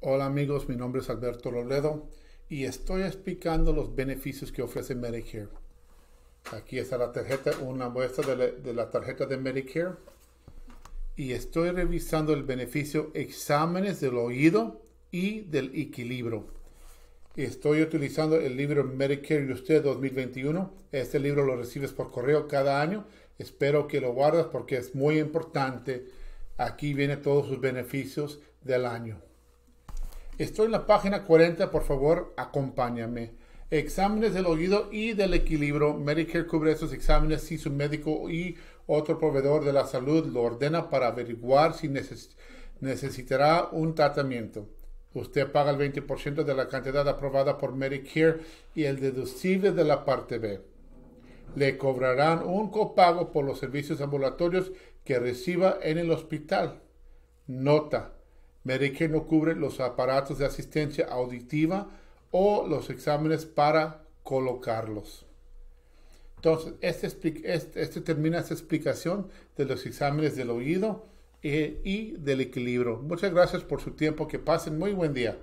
Hola amigos, mi nombre es Alberto loledo y estoy explicando los beneficios que ofrece Medicare. Aquí está la tarjeta, una muestra de la, tarjeta de Medicare. Y estoy revisando el beneficio exámenes del oído y del equilibrio. Estoy utilizando el libro Medicare y usted 2021. Este libro lo recibes por correo cada año. Espero que lo guardas porque es muy importante. Aquí vienen todos sus beneficios del año. Estoy en la página 40, por favor, acompáñame. Exámenes del oído y del equilibrio. Medicare cubre esos exámenes si su médico y otro proveedor de la salud lo ordena para averiguar si necesitará un tratamiento. Usted paga el 20% de la cantidad aprobada por Medicare y el deducible de la parte B. Le cobrarán un copago por los servicios ambulatorios que reciba en el hospital. Nota que no cubre los aparatos de asistencia auditiva o los exámenes para colocarlos. Entonces, este, este, este termina esta explicación de los exámenes del oído eh, y del equilibrio. Muchas gracias por su tiempo. Que pasen muy buen día.